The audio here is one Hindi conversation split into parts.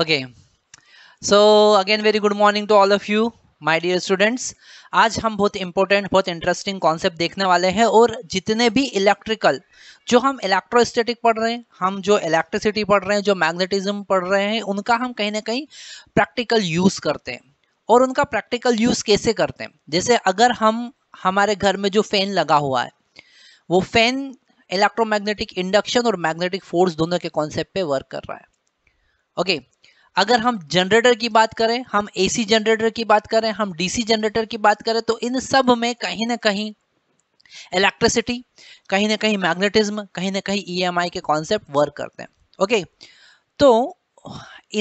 Okay so again very good morning to all of you my dear students आज हम बहुत इंपॉर्टेंट बहुत इंटरेस्टिंग कॉन्सेप्ट देखने वाले हैं और जितने भी इलेक्ट्रिकल जो हम इलेक्ट्रोस्टेटिक पढ़ रहे हैं हम जो इलेक्ट्रिसिटी पढ़ रहे हैं जो मैग्नेटिज्म पढ़ रहे हैं उनका हम कहीं ना कहीं प्रैक्टिकल यूज़ करते हैं और उनका प्रैक्टिकल यूज़ कैसे करते हैं जैसे अगर हम हमारे घर में जो फ़ैन लगा हुआ है वो फ़ैन इलेक्ट्रोमैग्नेटिक इंडक्शन और मैग्नेटिक फोर्स दोनों के कॉन्सेप्ट पे वर्क कर रहा है ओके okay, अगर हम जनरेटर की बात करें हम एसी जनरेटर की बात करें हम डीसी जनरेटर की बात करें तो इन सब में कहीं ना कहीं इलेक्ट्रिसिटी कहीं ना कहीं मैग्नेटिज्म कहीं ना कहीं ईएमआई e के कॉन्सेप्ट वर्क करते हैं ओके तो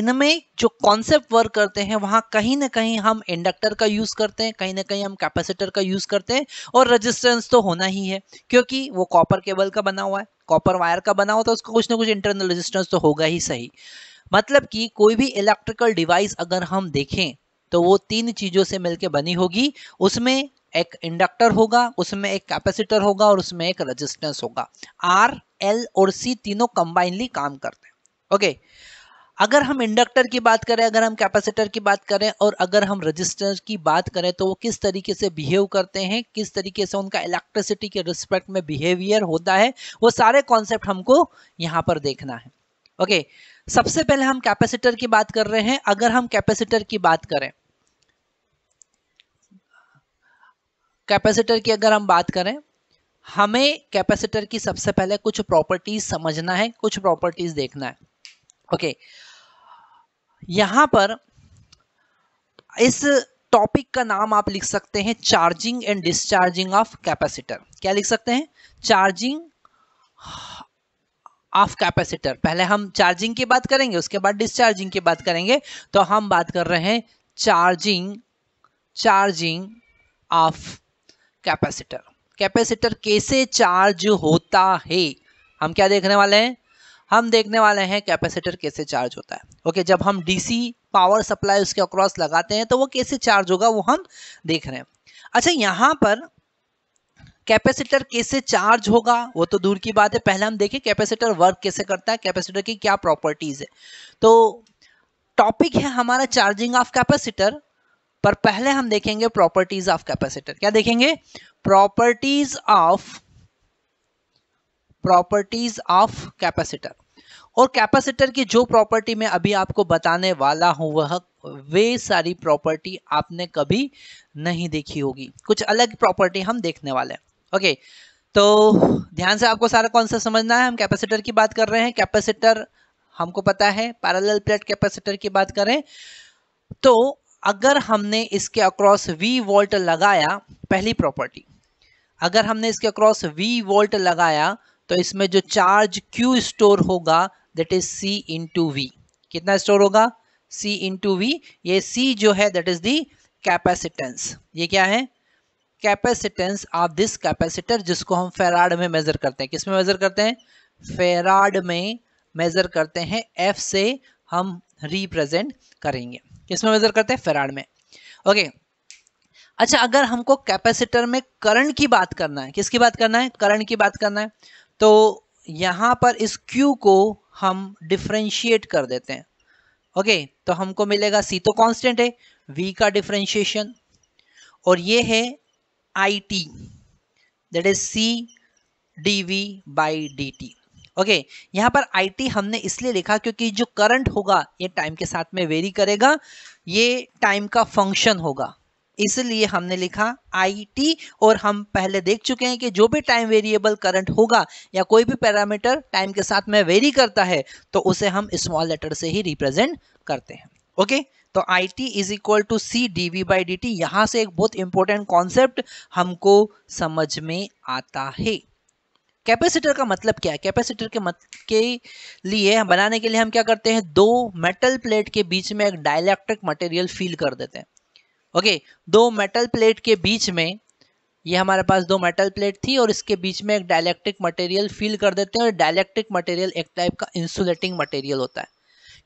इनमें जो कॉन्सेप्ट वर्क करते हैं वहां कहीं ना कहीं हम इंडक्टर का यूज़ करते हैं कहीं ना कहीं हम कैपेसिटर का यूज़ करते हैं और रेजिस्टेंस तो होना ही है क्योंकि वो कॉपर केबल का बना हुआ है कॉपर वायर का बना हुआ तो उसका कुछ ना कुछ इंटरनल रेजिस्टेंस तो होगा ही सही मतलब कि कोई भी इलेक्ट्रिकल डिवाइस अगर हम देखें तो वो तीन चीज़ों से मिलकर बनी होगी उसमें एक इंडक्टर होगा उसमें एक कैपेसिटर होगा और उसमें एक रेजिस्टेंस होगा आर एल और सी तीनों कंबाइनली काम करते हैं ओके अगर हम इंडक्टर की बात करें अगर हम कैपेसिटर की बात करें और अगर हम रेजिस्टेंस की बात करें तो वो किस तरीके से बिहेव करते हैं किस तरीके से उनका इलेक्ट्रिसिटी के रिस्पेक्ट में बिहेवियर होता है वो सारे कॉन्सेप्ट हमको यहाँ पर देखना है ओके okay, सबसे पहले हम कैपेसिटर की बात कर रहे हैं अगर हम कैपेसिटर की बात करें कैपेसिटर की अगर हम बात करें हमें कैपेसिटर की सबसे पहले कुछ प्रॉपर्टीज समझना है कुछ प्रॉपर्टीज देखना है ओके okay. यहां पर इस टॉपिक का नाम आप लिख सकते हैं charging and discharging of capacitor क्या लिख सकते हैं चार्जिंग ऑफ कैपेसिटर पहले हम चार्जिंग की बात करेंगे उसके बाद डिस्चार्जिंग की बात करेंगे तो हम बात कर रहे हैं charging charging of capacitor capacitor कैसे चार्ज होता है हम क्या देखने वाले हैं हम देखने वाले हैं कैपेसिटर कैसे चार्ज होता है ओके okay, जब हम डीसी पावर सप्लाई उसके अक्रॉस लगाते हैं तो वो कैसे चार्ज होगा वो हम देख रहे हैं अच्छा यहाँ पर कैपेसिटर कैसे चार्ज होगा वो तो दूर की बात है पहले हम देखें कैपेसिटर वर्क कैसे करता है कैपेसिटर की क्या प्रॉपर्टीज़ है तो टॉपिक है हमारा चार्जिंग ऑफ कैपेसिटर पर पहले हम देखेंगे प्रॉपर्टीज ऑफ कैपेसिटर क्या देखेंगे properties of properties of capacitor और कैपेसिटर की जो प्रॉपर्टी मैं अभी आपको बताने वाला हूं वह वे सारी प्रॉपर्टी आपने कभी नहीं देखी होगी कुछ अलग प्रॉपर्टी हम देखने वाले हैं ओके तो ध्यान से आपको सारा कॉन्सेप्ट समझना है हम कैपेसिटर की बात कर रहे हैं कैपेसिटर हमको पता है पैरेलल प्लेट कैपेसिटर की बात करें तो अगर हमने इसके अक्रॉस वी वोल्ट लगाया पहली प्रॉपर्टी अगर हमने इसके अक्रॉस वी वोल्ट लगाया तो इसमें जो चार्ज क्यू स्टोर होगा that is C into V कितना स्टोर होगा सी इंटू वी ये सी जो है दैट इज दी कैपेसिटेंस ये क्या है कैपेसिटेंस ऑफ दिस कैपेसिटर जिसको हम फेराड में मेजर करते हैं किस में मेजर करते हैं फेराड में मेजर करते हैं एफ से हम रिप्रेजेंट करेंगे किसमें मेजर करते हैं फेराड में ओके अच्छा अगर हमको कैपेसिटर में करंट की बात करना है किसकी बात करना है करंट की बात करना है तो यहां पर इस Q को हम डिफ्रेंशिएट कर देते हैं ओके तो हमको मिलेगा C तो कांस्टेंट है V का डिफ्रेंशिएशन और ये है IT that is C dV by dt okay okay, यहाँ पर आई टी हमने इसलिए लिखा क्योंकि जो करंट होगा ये टाइम के साथ में वेरी करेगा ये टाइम का फंक्शन होगा इसलिए हमने लिखा आई टी और हम पहले देख चुके हैं कि जो भी टाइम वेरिएबल करंट होगा या कोई भी पैरामीटर टाइम के साथ में वेरी करता है तो उसे हम स्मॉल लेटर से ही रिप्रेजेंट करते हैं ओके okay? तो I T is equal to C D V by D T यहाँ से एक बहुत इंपॉर्टेंट कॉन्सेप्ट हमको समझ में आता है कैपेसिटर का मतलब क्या है कैपेसिटर के मत के लिए बनाने के लिए हम क्या करते हैं दो मेटल प्लेट के बीच में एक डायलैक्ट्रिक मटेरियल फील कर देते हैं ओके okay, दो मेटल प्लेट के बीच में ये हमारे पास दो मेटल प्लेट थी और इसके बीच में एक डायलैक्ट्रिक मटेरियल फील कर देते हैं और डायलैक्ट्रिक मटेरियल एक टाइप का इंसुलेटिंग मटेरियल होता है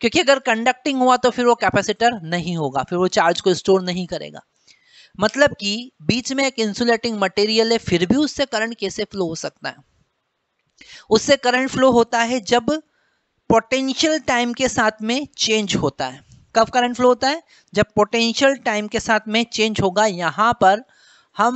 क्योंकि अगर कंडक्टिंग हुआ तो फिर वो कैपेसिटर नहीं होगा फिर वो चार्ज को स्टोर नहीं करेगा मतलब कि बीच में एक इंसुलेटिंग मटेरियल है फिर भी उससे करंट कैसे फ्लो हो सकता है उससे करंट फ्लो होता है जब पोटेंशियल टाइम के साथ में चेंज होता है कब करंट फ्लो होता है जब पोटेंशियल टाइम के साथ में चेंज होगा यहाँ पर हम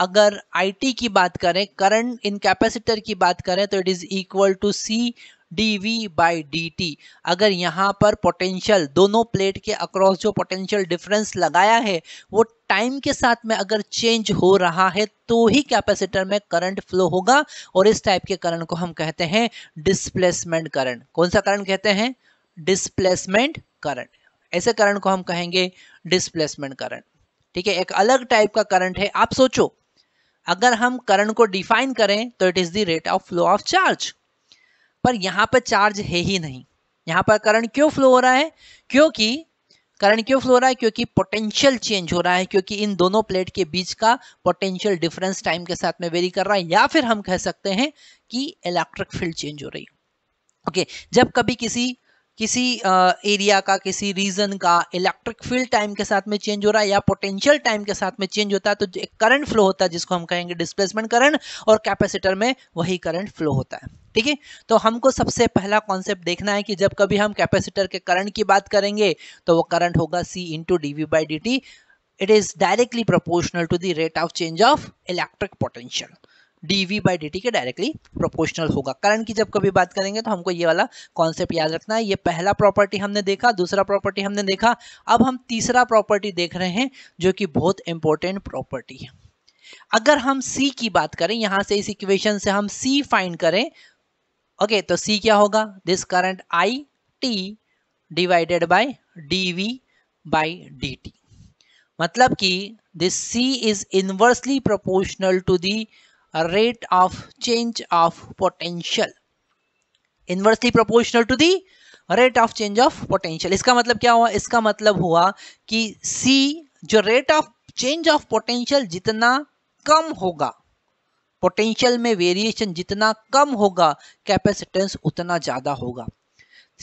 अगर आईटी की बात करें करंट इन कैपेसिटर की बात करें तो it is equal to C D V by D T अगर यहाँ पर पोटेंशियल दोनों प्लेट के अक्रॉस जो पोटेंशियल डिफरेंस लगाया है वो टाइम के साथ में अगर चेंज हो रहा है तो ही कैपेसिटर में करंट फ्लो होगा और इस टाइप के करंट को हम कहते हैं डिस्प्लेसमेंट करंट कौन सा करंट कहते हैं डिस्प्लेसमेंट करंट ऐसे करंट को हम कहेंगे डिस्प्लेसमेंट करंट ठीक है एक अलग टाइप का करंट है आप सोचो अगर हम करंट को डिफाइन करें तो it is the rate of flow of charge पर यहाँ पर चार्ज है ही नहीं यहाँ पर करंट क्यों फ्लो हो रहा है क्योंकि करंट क्यों फ्लो हो रहा है क्योंकि पोटेंशियल चेंज हो रहा है क्योंकि इन दोनों प्लेट के बीच का पोटेंशियल डिफरेंस टाइम के साथ में वेरी कर रहा है या फिर हम कह सकते हैं कि इलेक्ट्रिक फील्ड चेंज हो रही है ओके okay, जब कभी किसी किसी एरिया का किसी रीजन का इलेक्ट्रिक फील्ड टाइम के साथ में चेंज हो रहा है या पोटेंशियल टाइम के साथ में चेंज होता है तो एक करंट फ्लो होता है जिसको हम कहेंगे डिस्प्लेसमेंट करंट और कैपेसिटर में वही करंट फ्लो होता है ठीक है तो हमको सबसे पहला कॉन्सेप्ट देखना है कि जब कभी हम कैपेसिटर के करंट की बात करेंगे तो वो करंट होगा C into D V by D T it is directly proportional to the rate of change of electric potential D V by D T के डायरेक्टली प्रोपोर्शनल होगा करंट की जब कभी बात करेंगे तो हमको ये वाला कॉन्सेप्ट याद रखना है ये पहला प्रॉपर्टी हमने देखा दूसरा प्रॉपर्टी हमने देखा अब हम तीसरा प्रॉपर्टी देख रहे हैं जो कि बहुत इंपॉर्टेंट प्रॉपर्टी है अगर हम सी की बात करें यहां से इस इक्वेशन से हम सी फाइंड करें ओके तो सी क्या होगा this current I T divided by D V by D T मतलब कि this C is inversely proportional to the rate of change of potential inversely proportional to the rate of change of potential इसका मतलब क्या हुआ इसका मतलब हुआ कि C जो rate of change of potential जितना कम होगा पोटेंशियल में वेरिएशन जितना कम होगा कैपेसिटेंस उतना ज़्यादा होगा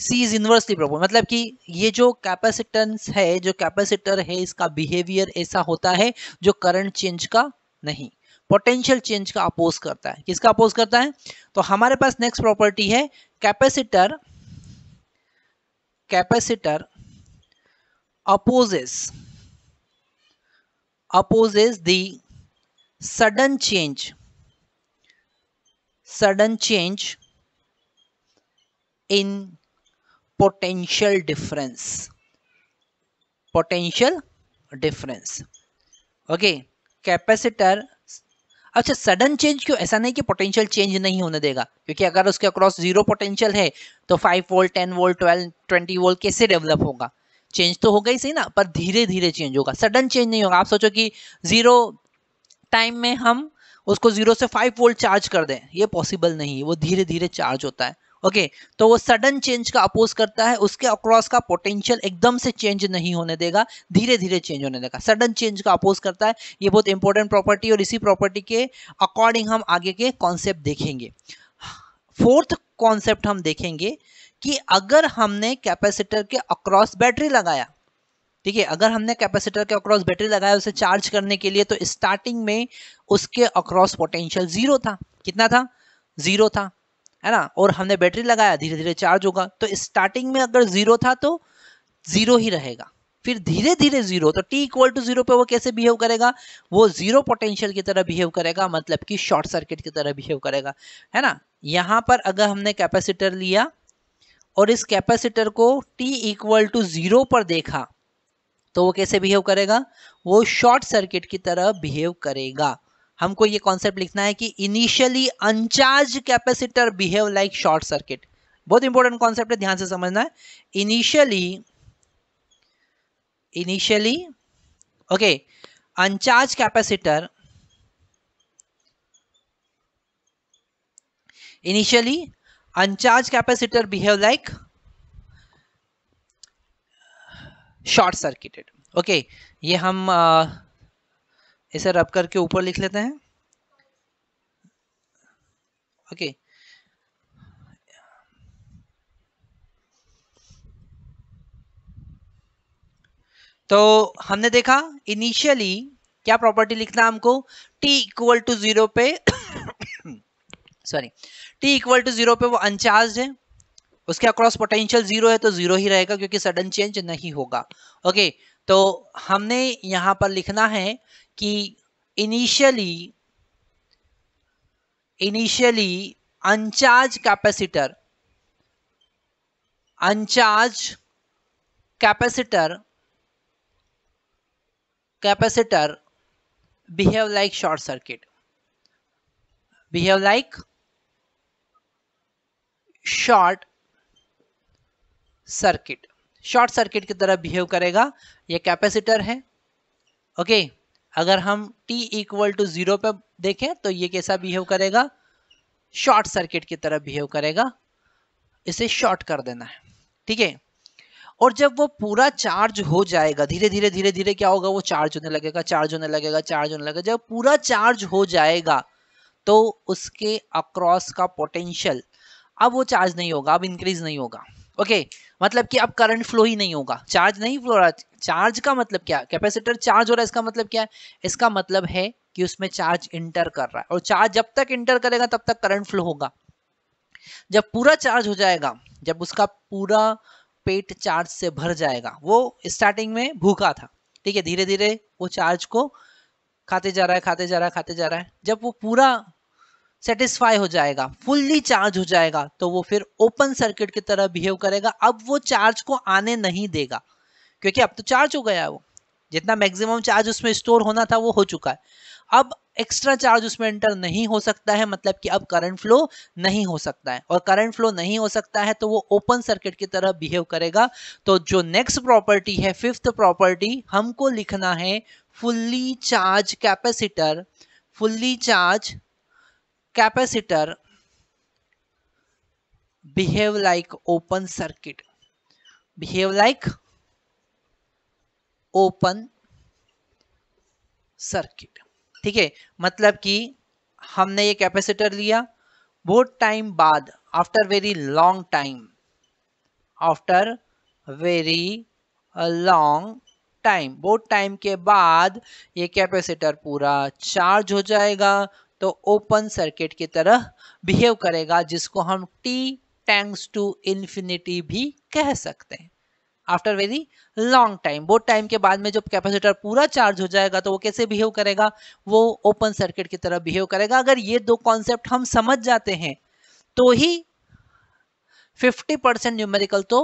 सी इज इनवर्सली प्रोपोर्शनल मतलब कि ये जो कैपेसिटेंस है जो कैपेसिटर है इसका बिहेवियर ऐसा होता है जो करंट चेंज का नहीं पोटेंशियल चेंज का अपोज करता है किसका अपोज करता है तो हमारे पास नेक्स्ट प्रॉपर्टी है capacitor capacitor opposes opposes the sudden change sudden change in potential difference potential difference okay capacitor अच्छा सडन चेंज क्यों ऐसा नहीं कि पोटेंशियल चेंज नहीं होने देगा क्योंकि अगर उसके अक्रॉस जीरो पोटेंशियल है तो five volt ten volt twelve twenty volt कैसे डेवलप होगा चेंज तो होगा ही सही ना पर धीरे धीरे चेंज होगा सडन चेंज नहीं होगा आप सोचो कि जीरो टाइम में हम उसको जीरो से फाइव वोल्ट चार्ज कर दें ये पॉसिबल नहीं है वो धीरे धीरे चार्ज होता है ओके okay, तो वो सडन चेंज का अपोज करता है उसके अक्रॉस का पोटेंशियल एकदम से चेंज नहीं होने देगा धीरे धीरे चेंज होने देगा सडन चेंज का अपोज करता है ये बहुत इंपॉर्टेंट प्रॉपर्टी और इसी प्रॉपर्टी के अकॉर्डिंग हम आगे के कॉन्सेप्ट देखेंगे फोर्थ कॉन्सेप्ट हम देखेंगे कि अगर हमने कैपेसिटर के अक्रॉस बैटरी लगाया ठीक है अगर हमने कैपेसिटर के अक्रॉस बैटरी लगाया उसे चार्ज करने के लिए तो स्टार्टिंग में उसके अक्रॉस पोटेंशियल जीरो था कितना था जीरो था है ना और हमने बैटरी लगाया धीरे धीरे चार्ज होगा तो स्टार्टिंग में अगर जीरो था तो जीरो ही रहेगा फिर धीरे धीरे जीरो तो टी इक्वल टू जीरो पे वो कैसे बिहेव करेगा वो जीरो पोटेंशियल की तरह बिहेव करेगा मतलब कि शॉर्ट सर्किट की तरह बिहेव करेगा है ना यहाँ पर अगर हमने कैपेसिटर लिया और इस कैपेसिटर को टी इक्वल टू जीरो पर देखा तो वो कैसे बिहेव करेगा वो शॉर्ट सर्किट की तरह बिहेव करेगा हमको ये कॉन्सेप्ट लिखना है कि initially uncharged capacitor behave like short circuit बहुत इंपॉर्टेंट कॉन्सेप्ट है ध्यान से समझना है initially initially okay uncharged capacitor initially uncharged capacitor behave like short circuited okay ये हम uh, इसे रब करके ऊपर लिख लेते हैं ओके तो हमने देखा इनिशियली क्या प्रॉपर्टी लिखना हमको t इक्वल टू जीरो पे sorry t equal to zero पे वो अनचार्ज है उसके अक्रॉस पोटेंशियल जीरो है तो जीरो ही रहेगा क्योंकि सडन चेंज नहीं होगा ओके okay, तो हमने यहाँ पर लिखना है कि initially initially uncharged capacitor uncharged capacitor capacitor behave like short circuit behave like short circuit short circuit की तरह बिहेव करेगा ये कैपेसिटर है ओके अगर हम t इक्वल टू जीरो पे देखें तो ये कैसा बिहेव करेगा शॉर्ट सर्किट की तरह बिहेव करेगा इसे शॉर्ट कर देना है ठीक है और जब वो पूरा चार्ज हो जाएगा धीरे धीरे धीरे धीरे क्या होगा वो चार्ज होने लगेगा चार्ज होने लगेगा चार्ज होने लगेगा जब पूरा चार्ज हो जाएगा तो उसके अक्रॉस का पोटेंशियल अब वो चार्ज नहीं होगा अब इंक्रीज नहीं होगा ओके okay, मतलब कि अब करंट फ्लो ही नहीं होगा चार्ज नहीं फ्लो रहा चार्ज का मतलब क्या कैपेसिटर चार्ज हो रहा है इसका मतलब क्या है इसका मतलब है कि उसमें चार्ज इंटर कर रहा है और चार्ज जब तक इंटर करेगा तब तक करंट फ्लो होगा जब पूरा चार्ज हो जाएगा जब उसका पूरा पेट चार्ज से भर जाएगा वो स्टार्टिंग में भूखा था ठीक है धीरे धीरे वो चार्ज को खाते जा रहा है खाते जा रहा है खाते जा रहा है जब वो पूरा सेटिस्फाई हो जाएगा फुल्ली चार्ज हो जाएगा तो वो फिर ओपन सर्किट की तरह बिहेव करेगा अब वो चार्ज को आने नहीं देगा क्योंकि अब तो चार्ज हो गया है वो जितना मैक्सिमम चार्ज उसमें स्टोर होना था वो हो चुका है अब एक्स्ट्रा चार्ज उसमें एंटर नहीं हो सकता है मतलब कि अब करंट फ्लो नहीं हो सकता है और करंट फ्लो नहीं हो सकता है तो वो ओपन सर्किट की तरह बिहेव करेगा तो जो नेक्स्ट प्रॉपर्टी है फिफ्थ प्रॉपर्टी हमको लिखना है fully charge capacitor fully charge capacitor behave like open circuit behave like open circuit ठीक है मतलब कि हमने ये कैपेसिटर लिया बहुत टाइम बाद after very long time after very long time बहुत टाइम के बाद ये कैपेसिटर पूरा चार्ज हो जाएगा तो ओपन सर्किट की तरह बिहेव करेगा जिसको हम टी टैंक्स टू इन्फिनिटी भी कह सकते हैं आफ्टर वेरी लॉन्ग टाइम बहुत टाइम के बाद में जब कैपेसिटर पूरा चार्ज हो जाएगा तो वो कैसे बिहेव करेगा वो ओपन सर्किट की तरह बिहेव करेगा अगर ये दो कॉन्सेप्ट हम समझ जाते हैं तो ही 50 परसेंट न्यूमेरिकल तो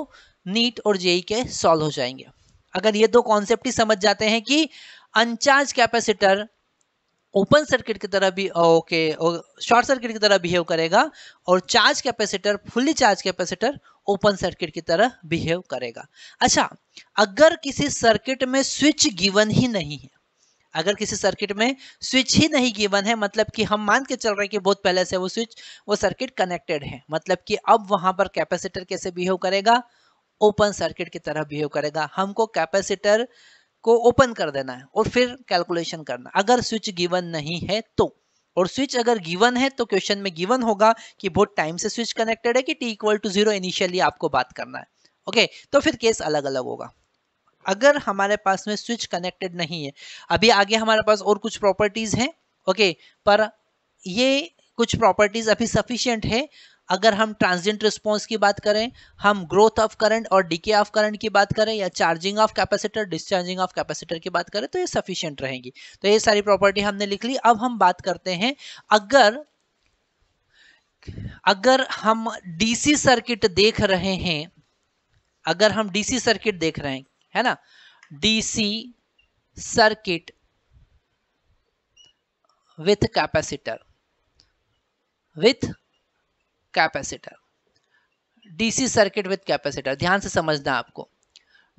नीट और जेई के सॉल्व हो जाएंगे अगर ये दो कॉन्सेप्ट ही समझ जाते हैं कि अनचार्ज कैपेसिटर ओपन सर्किट की तरह भी ओके शॉर्ट सर्किट की तरह बिहेव करेगा और charge capacitor fully charge capacitor open circuit की तरह बिहेव करेगा अच्छा अगर किसी सर्किट में स्विच गिवन ही नहीं है अगर किसी सर्किट में स्विच ही नहीं गिवन है मतलब कि हम मान के चल रहे हैं कि बहुत पहले से वो स्विच वो सर्किट कनेक्टेड है मतलब कि अब वहां पर कैपेसिटर कैसे बिहेव करेगा ओपन सर्किट की तरह बिहेव करेगा हमको कैपेसिटर को ओपन कर देना है और फिर कैलकुलेशन करना अगर स्विच गिवन नहीं है तो और स्विच अगर गिवन है तो क्वेश्चन में गिवन होगा कि बहुत टाइम से स्विच कनेक्टेड है कि T equal to zero initially आपको बात करना है ओके तो फिर केस अलग अलग होगा अगर हमारे पास में स्विच कनेक्टेड नहीं है अभी आगे हमारे पास और कुछ प्रॉपर्टीज हैं ओके पर ये कुछ प्रॉपर्टीज अभी सफिशियंट है अगर हम ट्रांजिएंट रिस्पॉन्स की बात करें हम ग्रोथ ऑफ करंट और डीके ऑफ करंट की बात करें या charging of capacitor discharging of capacitor की बात करें तो ये सफिशियंट रहेंगी तो ये सारी प्रॉपर्टी हमने लिख ली अब हम बात करते हैं अगर अगर हम डीसी सर्किट देख रहे हैं अगर हम डीसी सर्किट देख रहे हैं है ना DC circuit with capacitor with capacitor DC circuit with capacitor ध्यान से समझना आपको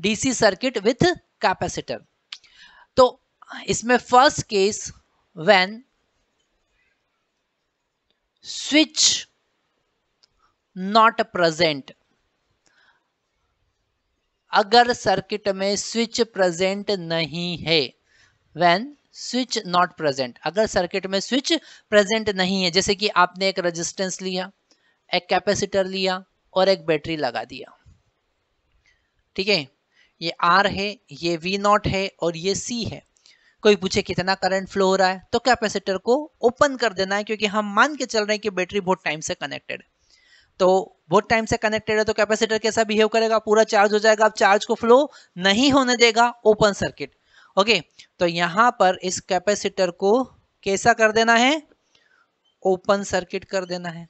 डीसी सर्किट विथ कैपेसिटर तो इसमें first case when switch not present अगर सर्किट में स्विच प्रेजेंट नहीं है व्हेन स्विच नॉट प्रेजेंट अगर सर्किट में स्विच प्रेजेंट नहीं है जैसे कि आपने एक रेजिस्टेंस लिया एक कैपेसिटर लिया और एक बैटरी लगा दिया ठीक है ये आर है ये वी नॉट है और ये सी है कोई पूछे कितना करंट फ्लो हो रहा है तो कैपेसिटर को ओपन कर देना है क्योंकि हम मान के चल रहे हैं कि बैटरी बहुत टाइम से कनेक्टेड है तो बहुत टाइम से कनेक्टेड है तो कैपेसिटर कैसा बिहेव करेगा पूरा चार्ज हो जाएगा अब चार्ज को फ्लो नहीं होने देगा ओपन सर्किट ओके तो यहां पर इस कैपेसिटर को कैसा कर देना है ओपन सर्किट कर देना है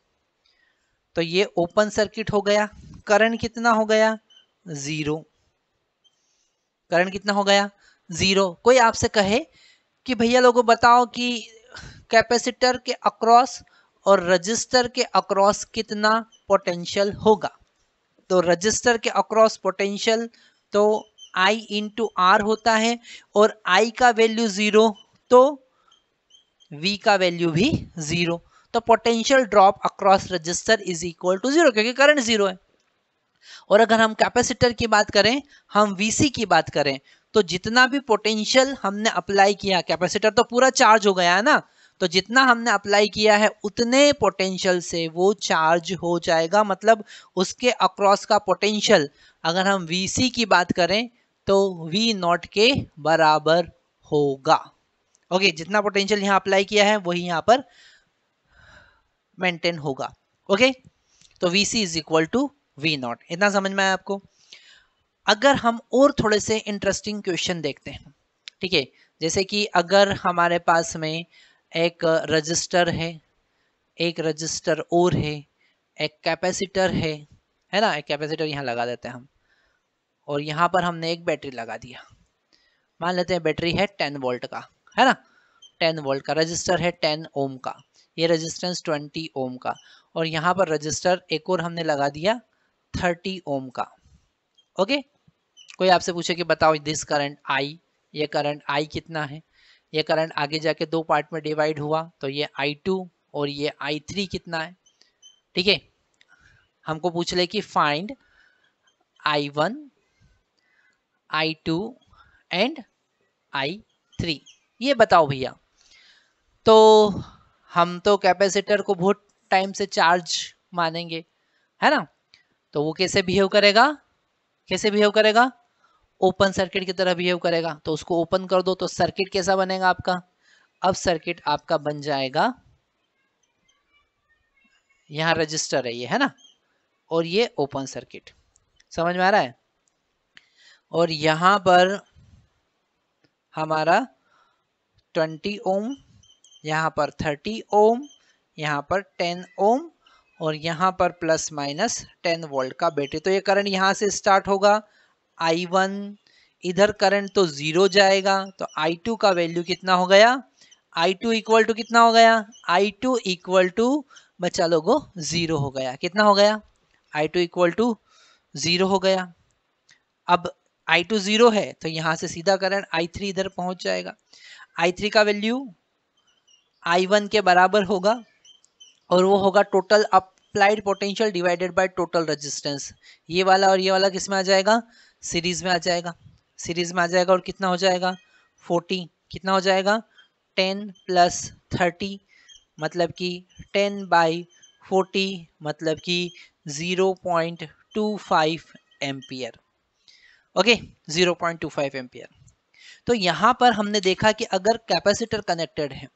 तो ये ओपन सर्किट हो गया करंट कितना हो गया जीरो करंट कितना हो गया जीरो कोई आपसे कहे कि भैया लोगों बताओ कि कैपेसिटर के अक्रॉस और रजिस्टर के अक्रॉस कितना पोटेंशियल होगा तो रजिस्टर के अक्रॉस पोटेंशियल तो I इंटू आर होता है और I का वैल्यू ज़ीरो तो V का वैल्यू भी ज़ीरो तो potential drop across resistor is equal to zero क्योंकि करंट जीरो है और अगर हम कैपेसिटर की बात करें हम वीसी की बात करें तो जितना भी पोटेंशियल हमने अप्लाई किया कैपेसिटर तो पूरा चार्ज हो गया है ना तो जितना हमने अप्लाई किया है उतने पोटेंशियल से वो चार्ज हो जाएगा मतलब उसके अक्रॉस का पोटेंशियल अगर हम वी की बात करें तो वी नॉट के बराबर होगा ओके जितना पोटेंशियल यहाँ अप्लाई किया है वही यहाँ पर मेंटेन होगा ओके तो V C is equal to V naught इतना समझ में आया आपको अगर हम और थोड़े से इंटरेस्टिंग क्वेश्चन देखते हैं ठीक है जैसे कि अगर हमारे पास में एक रजिस्टर है एक रजिस्टर और है एक कैपेसिटर है है ना एक कैपेसिटर यहाँ लगा देते हैं हम और यहाँ पर हमने एक बैटरी लगा दिया मान लेते हैं बैटरी है टेन वोल्ट का है ना टेन वोल्ट का रजिस्टर है टेन ओम का ये रेजिस्टेंस 20 ओम का और यहाँ पर रजिस्टर एक और हमने लगा दिया 30 ओम का ओके कोई आपसे पूछे कि बताओ दिस करंट आई ये करंट आई कितना है ये करंट आगे जाके दो पार्ट में डिवाइड हुआ तो ये आई टू और ये आई थ्री कितना है ठीक है हमको पूछ ले कि find I one I two and I three ये बताओ भैया तो हम तो कैपेसिटर को बहुत टाइम से चार्ज मानेंगे है ना तो वो कैसे बिहेव करेगा कैसे बिहेव करेगा ओपन सर्किट की तरह बिहेव करेगा तो उसको ओपन कर दो तो सर्किट कैसा बनेगा आपका अब सर्किट आपका बन जाएगा यहाँ रजिस्टर है ये है ना और ये ओपन सर्किट समझ में आ रहा है और यहां पर हमारा 20 ओम यहाँ पर 30 ओम यहाँ पर 10 ओम और यहाँ पर प्लस माइनस 10 वोल्ट का बैटरी तो ये करंट यहाँ से स्टार्ट होगा आई वन इधर करंट तो ज़ीरो जाएगा तो आई टू का वैल्यू कितना हो गया आई टू इक्वल टू कितना हो गया आई टू इक्वल टू बच्चा लोगो ज़ीरो हो गया कितना हो गया I two equal to zero हो गया अब आई टू ज़ीरो है तो यहाँ से सीधा करंट आई थ्री इधर पहुँच जाएगा आई थ्री का वैल्यू आई वन के बराबर होगा और वो होगा total applied potential divided by total resistance ये वाला और ये वाला किस में आ जाएगा सीरीज में आ जाएगा सीरीज में आ जाएगा और कितना हो जाएगा फोर्टी कितना हो जाएगा टेन प्लस थर्टी मतलब कि टेन बाई फोर्टी मतलब कि zero point two five okay zero point two five तो यहाँ पर हमने देखा कि अगर कैपेसिटर कनेक्टेड है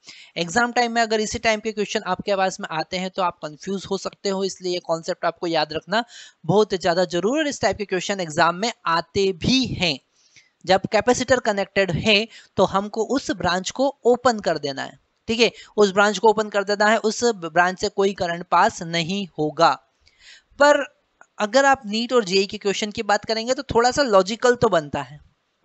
एग्जाम टाइम में अगर इसी टाइम के क्वेश्चन आपके आवाज में आते हैं तो आप कंफ्यूज हो सकते हो इसलिए ये कॉन्सेप्ट आपको याद रखना बहुत ज़्यादा जरूर इस टाइप के क्वेश्चन एग्जाम में आते भी हैं जब कैपेसिटर कनेक्टेड है तो हमको उस ब्रांच को ओपन कर देना है ठीक है उस ब्रांच को ओपन कर देना है उस ब्रांच से कोई करंट पास नहीं होगा पर अगर आप नीट और जेई e e के क्वेश्चन की बात करेंगे तो थोड़ा सा लॉजिकल तो बनता है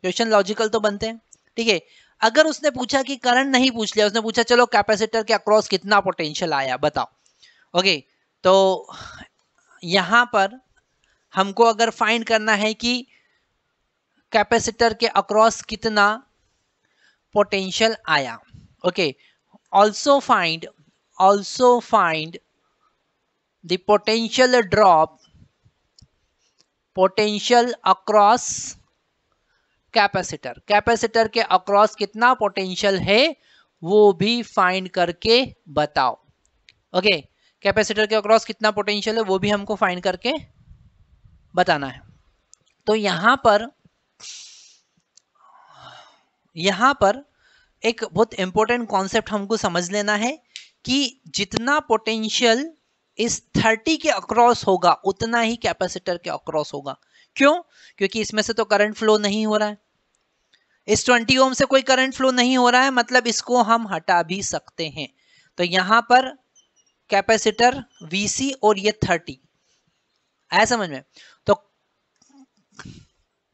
क्वेश्चन लॉजिकल तो बनते हैं ठीक है अगर उसने पूछा कि करंट नहीं पूछ लिया उसने पूछा चलो कैपेसिटर के अक्रॉस कितना पोटेंशियल आया बताओ ओके तो यहां पर हमको अगर फाइंड करना है कि कैपेसिटर के अक्रॉस कितना पोटेंशियल आया okay also find also find the potential drop potential across capacitor capacitor के अक्रॉस कितना पोटेंशियल है वो भी फाइंड करके बताओ ओके कैपेसिटर के अक्रॉस कितना पोटेंशियल है वो भी हमको फाइंड करके बताना है तो यहां पर यहां पर एक बहुत इंपॉर्टेंट कॉन्सेप्ट हमको समझ लेना है कि जितना पोटेंशियल इस 30 के अक्रॉस होगा उतना ही कैपेसिटर के अक्रॉस होगा क्यों क्योंकि इसमें से तो करंट फ्लो नहीं हो रहा है इस 20 ओम से कोई करंट फ्लो नहीं हो रहा है मतलब इसको हम हटा भी सकते हैं तो यहां पर कैपेसिटर VC और ये 30 आया समझ में तो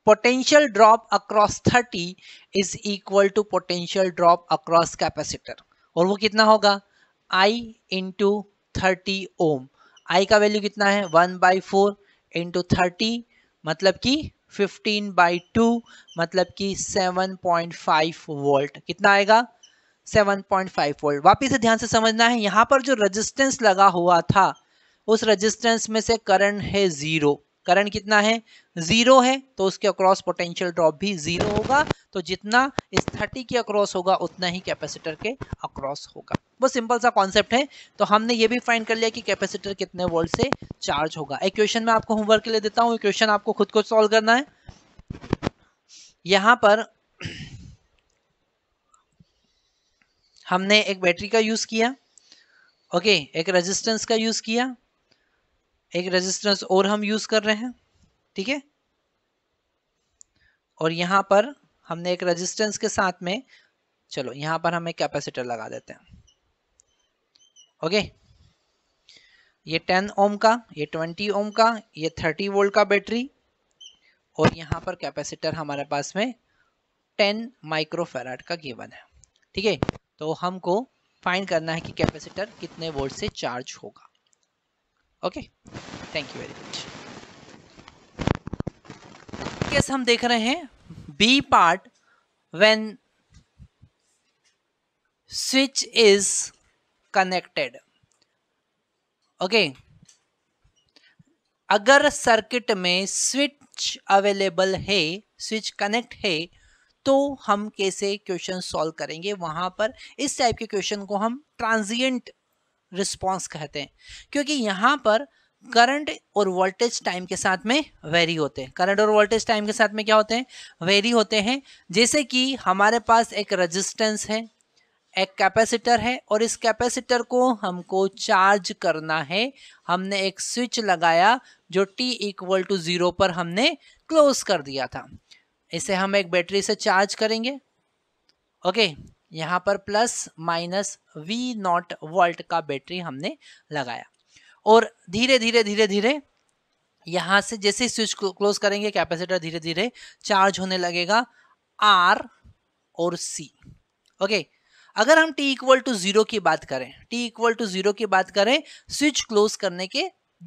potential drop across 30 is equal to potential drop across capacitor और वो कितना होगा I into thirty ohm I का वैल्यू कितना है one by four into thirty मतलब कि फिफ्टीन बाई टू मतलब कि फाइव वोल्ट कितना आएगा सेवन पॉइंट फाइव वोल्ट वापिस ध्यान से समझना है यहाँ पर जो रजिस्टेंस लगा हुआ था उस रजिस्टेंस में से करंट है ज़ीरो करंट कितना है जीरो है तो उसके अक्रॉस पोटेंशियल ड्रॉप भी जीरो होगा तो जितना इस थर्टी के अक्रॉस होगा उतना ही कैपेसिटर के अक्रॉस होगा वो सिंपल सा कॉन्सेप्ट है तो हमने ये भी फाइंड कर लिया कि कैपेसिटर कितने वोल्ट से चार्ज होगा एक क्वेश्चन में आपको होमवर्क के लिए देता हूँ क्वेश्चन आपको खुद को सॉल्व करना है यहाँ पर हमने एक बैटरी का यूज़ किया ओके एक रेजिस्टेंस का यूज़ किया एक रेजिस्टेंस और हम यूज कर रहे हैं ठीक है और यहां पर हमने एक रेजिस्टेंस के साथ में चलो यहां पर हम एक कैपेसिटर लगा देते हैं ओके ये 10 ओम का ये 20 ओम का ये 30 वोल्ट का बैटरी और यहां पर कैपेसिटर हमारे पास में 10 माइक्रोफेराड का गिवन है ठीक है तो हमको फाइंड करना है कि कैपेसिटर कितने वोल्ट से चार्ज होगा okay thank you very much case हम देख रहे हैं B part when switch is connected okay अगर सर्किट में स्विच अवेलेबल है स्विच कनेक्ट है तो हम कैसे क्वेश्चन सॉल्व करेंगे वहां पर इस टाइप के क्वेश्चन को हम ट्रांजिएंट रिस्पॉन्स कहते हैं क्योंकि यहाँ पर करंट और वोल्टेज टाइम के साथ में वेरी होते हैं करंट और वोल्टेज टाइम के साथ में क्या होते हैं वेरी होते हैं जैसे कि हमारे पास एक रजिस्टेंस है एक कैपेसिटर है और इस कैपेसिटर को हमको चार्ज करना है हमने एक स्विच लगाया जो t इक्वल टू ज़ीरो पर हमने क्लोज कर दिया था इसे हम एक बैटरी से चार्ज करेंगे ओके okay. यहाँ पर plus minus V naught volt का बैटरी हमने लगाया और धीरे धीरे धीरे धीरे यहाँ से जैसे स्विच क्लोज करेंगे कैपेसिटर धीरे धीरे चार्ज होने लगेगा आर और सी ओके अगर हम टी इक्वल टू जीरो की बात करें टी इक्वल टू जीरो की बात करें स्विच क्लोज करने के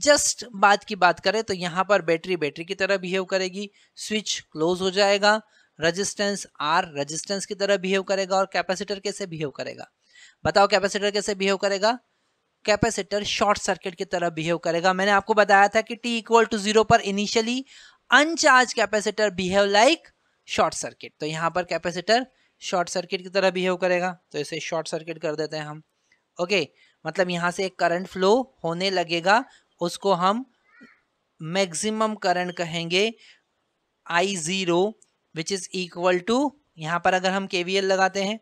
जस्ट बाद की बात करें तो यहाँ पर बैटरी बैटरी की तरह बिहेव करेगी स्विच क्लोज हो जाएगा रेजिस्टेंस आर रजिस्टेंस की तरह बिहेव करेगा और कैपेसिटर कैसे बिहेव करेगा बताओ कैपेसिटर कैसे बिहेव करेगा कैपेसिटर शॉर्ट सर्किट की तरह बिहेव करेगा मैंने आपको बताया था कि टी इक्वल टू जीरो पर initially uncharged capacitor behave like short circuit तो यहाँ पर कैपेसिटर शॉर्ट सर्किट की तरह बिहेव करेगा तो इसे शॉर्ट सर्किट कर देते हैं हम ओके मतलब यहाँ से एक करंट फ्लो होने लगेगा उसको हम मैक्सिमम करंट कहेंगे I zero which is equal to यहाँ पर अगर हम के लगाते हैं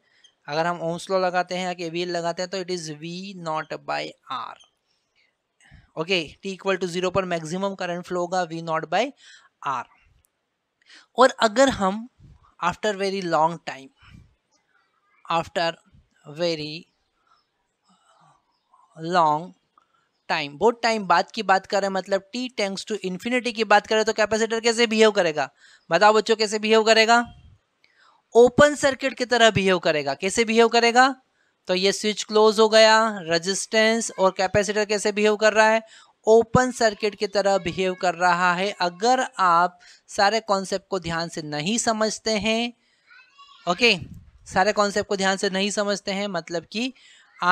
अगर हम ओम्सलो लगाते हैं या के लगाते हैं तो it is V naught by R okay T equal to zero पर मैक्सिमम करंट फ्लो होगा वी नॉट बाय आर और अगर हम after very long time after very long time both time बाद की बात करें मतलब टी टेंस टू इन्फिनिटी की बात करें तो कैपेसिटर कैसे बिहेव करेगा बताओ बच्चों कैसे बिहेव करेगा ओपन सर्किट की तरह बिहेव करेगा कैसे बिहेव करेगा तो ये स्विच क्लोज हो गया रेजिस्टेंस और कैपेसिटर कैसे बिहेव कर रहा है ओपन सर्किट की तरह बिहेव कर रहा है अगर आप सारे कॉन्सेप्ट को ध्यान से नहीं समझते हैं ओके सारे कॉन्सेप्ट को ध्यान से नहीं समझते हैं मतलब कि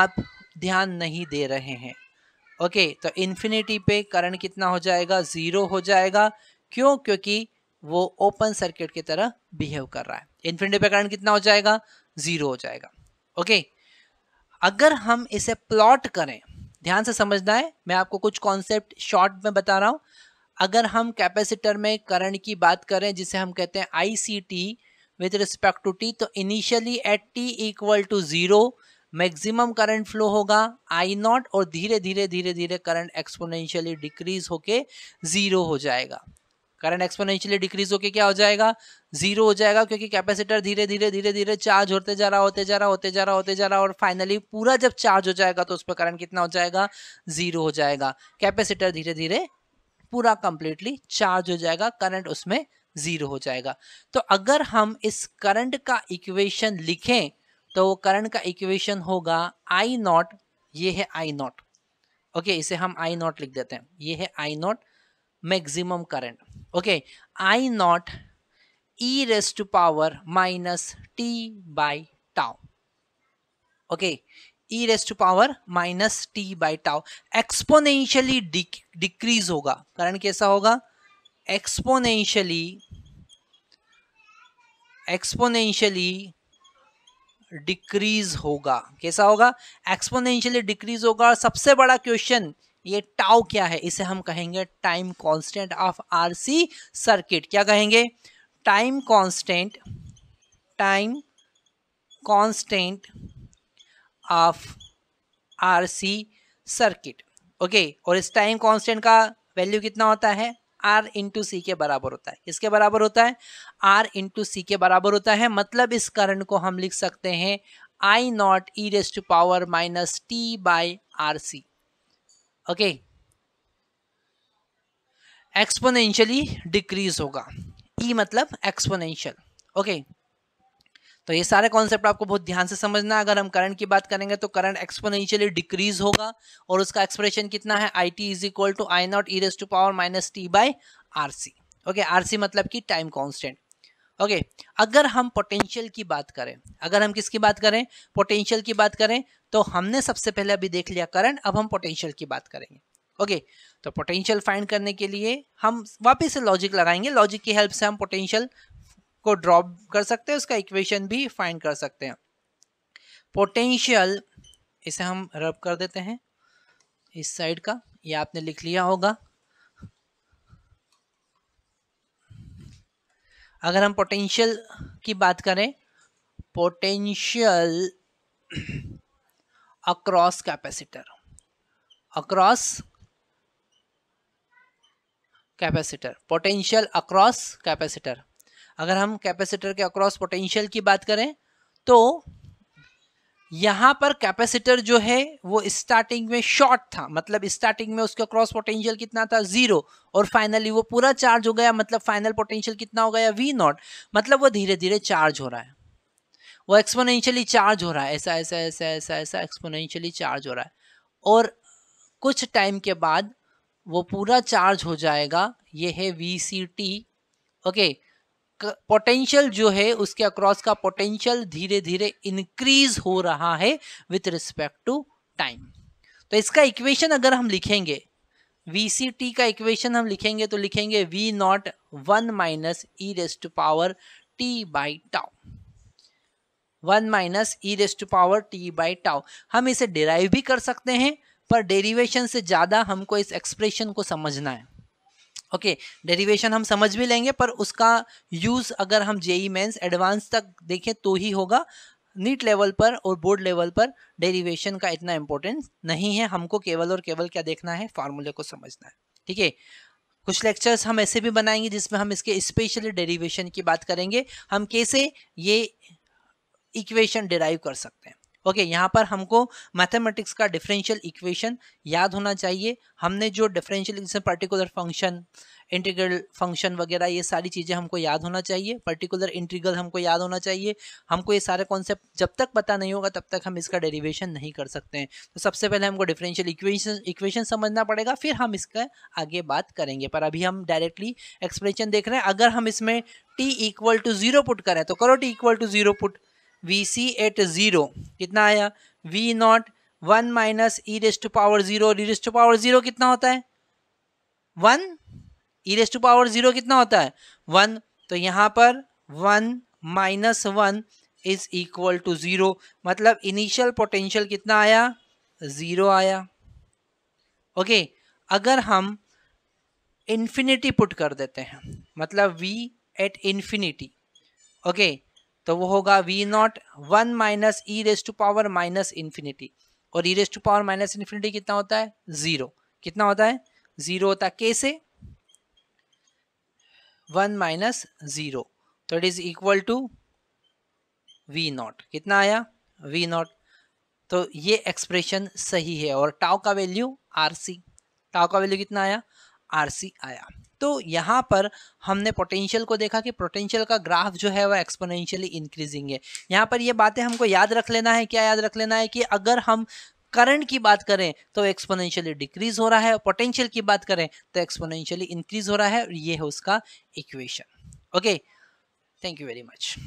आप ध्यान नहीं दे रहे हैं ओके तो इन्फिनिटी पे करंट कितना हो जाएगा ज़ीरो हो जाएगा क्यों क्योंकि वो ओपन सर्किट की तरह बिहेव कर रहा है इन्फिनिटी पे करंट कितना हो जाएगा ज़ीरो हो जाएगा ओके अगर हम इसे प्लॉट करें ध्यान से समझना है मैं आपको कुछ कॉन्सेप्ट शॉर्ट में बता रहा हूँ अगर हम कैपेसिटर में करंट की बात करें जिसे हम कहते हैं I C T with respect to T तो initially at T equal to zero maximum current flow होगा आई नॉट और धीरे धीरे धीरे धीरे करंट एक्सपोनेंशियली डिक्रीज होके ज़ीरो हो जाएगा करंट एक्सपोनेंशियली डिक्रीज होके क्या हो जाएगा जीरो हो जाएगा क्योंकि कैपेसिटर धीरे धीरे धीरे धीरे चार्ज होते जा रहा होते जा रहा होते जा रहा होते जा रहा और फाइनली पूरा जब चार्ज हो जाएगा तो उस पर करंट कितना हो जाएगा जीरो हो जाएगा कैपेसिटर धीरे धीरे पूरा कंप्लीटली चार्ज हो जाएगा करंट उसमें जीरो हो जाएगा तो अगर हम इस करंट का इक्वेशन लिखें तो करंट का इक्वेशन होगा आई नॉट ये है आई नॉट ओके इसे हम आई नॉट लिख देते हैं ये है I naught maximum current okay I naught E raised to power minus T by tau okay E raised to power minus T by tau exponentially decrease होगा करंट कैसा होगा एक्सपोनेंशियली एक्सपोनेंशियली डिक्रीज होगा कैसा होगा एक्सपोनेंशियली डिक्रीज होगा और सबसे बड़ा क्वेश्चन ये टाउ क्या है इसे हम कहेंगे time constant of RC circuit क्या कहेंगे time constant time constant of RC circuit okay और इस टाइम कांस्टेंट का वैल्यू कितना होता है आर इंटू सी के बराबर होता है किसके बराबर होता है आर इंटू सी के बराबर होता है मतलब इस करंट को हम लिख सकते हैं I naught E raised power minus T by R C okay exponentially decrease होगा ई e मतलब एक्सपोनेंशियल ओके okay. तो ये सारे कॉन्सेप्ट आपको बहुत ध्यान से समझना है अगर हम करंट की बात करेंगे तो करंट एक्सपोनेंशियली डिक्रीज होगा और उसका एक्सप्रेशन कितना है I T is equal to I naught E raised to power minus T by R C okay R C मतलब कि टाइम कॉन्स्टेंट ओके okay, अगर हम पोटेंशियल की बात करें अगर हम किसकी बात करें पोटेंशियल की बात करें तो हमने सबसे पहले अभी देख लिया करंट अब हम पोटेंशियल की बात करेंगे ओके okay, तो पोटेंशियल फाइंड करने के लिए हम वापस से लॉजिक लगाएंगे लॉजिक की हेल्प से हम पोटेंशियल को ड्रॉप कर सकते हैं उसका इक्वेशन भी फाइंड कर सकते हैं पोटेंशियल इसे हम रब कर देते हैं इस साइड का ये आपने लिख लिया होगा अगर हम पोटेंशियल की बात करें potential across capacitor across capacitor potential across capacitor अगर हम कैपेसिटर के अक्रॉस पोटेंशियल की बात करें तो यहाँ पर कैपेसिटर जो है वो स्टार्टिंग में शॉर्ट था मतलब स्टार्टिंग में उसका क्रॉस पोटेंशियल कितना था जीरो और फाइनली वो पूरा चार्ज हो गया मतलब फाइनल पोटेंशियल कितना हो गया वी नॉट मतलब वो धीरे धीरे चार्ज हो रहा है वो एक्सपोनेंशियली चार्ज हो रहा है ऐसा ऐसा ऐसा ऐसा ऐसा एक्सपोनेंशियली चार्ज हो रहा है और कुछ टाइम के बाद वो पूरा चार्ज हो जाएगा ये है V C T okay potential जो है उसके अक्रॉस का पोटेंशियल धीरे धीरे इंक्रीज हो रहा है विथ रिस्पेक्ट टू टाइम तो इसका इक्वेशन अगर हम लिखेंगे वी का इक्वेशन हम लिखेंगे तो लिखेंगे V naught one minus E raised power T by tau one minus E raised power T by tau हम इसे डिराइव भी कर सकते हैं पर डेरिवेशन से ज़्यादा हमको इस एक्सप्रेशन को समझना है ओके okay, डेरिवेशन हम समझ भी लेंगे पर उसका यूज़ अगर हम जेई मेंस एडवांस तक देखें तो ही होगा नीट लेवल पर और बोर्ड लेवल पर डेरिवेशन का इतना इम्पोर्टेंस नहीं है हमको केवल और केवल क्या देखना है फार्मूले को समझना है ठीक है कुछ लेक्चर्स हम ऐसे भी बनाएंगे जिसमें हम इसके स्पेशली डेरिवेशन की बात करेंगे हम कैसे ये इक्वेशन डिराइव कर सकते हैं ओके okay, यहाँ पर हमको मैथमेटिक्स का डिफरेंशियल इक्वेशन याद होना चाहिए हमने जो differential equation particular function integral function वगैरह ये सारी चीज़ें हमको याद होना चाहिए पर्टिकुलर इंटीग्रल हमको याद होना चाहिए हमको ये सारे कॉन्सेप्ट जब तक पता नहीं होगा तब तक हम इसका डेरिवेशन नहीं कर सकते हैं तो सबसे पहले हमको डिफरेंशियल इक्वेशन इक्वेशन समझना पड़ेगा फिर हम इसका आगे बात करेंगे पर अभी हम डायरेक्टली एक्सप्रेशन देख रहे हैं अगर हम इसमें T equal to zero put करें तो करो T equal to zero put V C at zero कितना आया V naught one minus E raised to power zero e raised to power zero कितना होता है one e raised to power zero कितना होता है वन तो यहाँ पर one minus one is equal to zero मतलब इनिशियल पोटेंशियल कितना आया ज़ीरो आया ओके okay, अगर हम इन्फिनिटी पुट कर देते हैं मतलब वी एट इन्फिनिटी ओके तो वो होगा V naught one minus e raised to power minus infinity और e raised to power minus infinity कितना होता है जीरो कितना होता है जीरो होता है कैसे वन माइनस जीरो तो it is equal to V naught कितना आया वी नॉट तो ये एक्सप्रेशन सही है और टाव का वैल्यू आर सी टाव का वैल्यू कितना आया आर सी आया तो यहाँ पर हमने पोटेंशियल को देखा कि पोटेंशियल का ग्राफ जो है वह एक्सपोनेंशियली इंक्रीजिंग है यहाँ पर ये बातें हमको याद रख लेना है क्या याद रख लेना है कि अगर हम करंट की बात करें तो एक्सपोनेंशियली डिक्रीज हो रहा है पोटेंशियल की बात करें तो एक्सपोनेंशियली इंक्रीज हो रहा है और ये है उसका equation okay thank you very much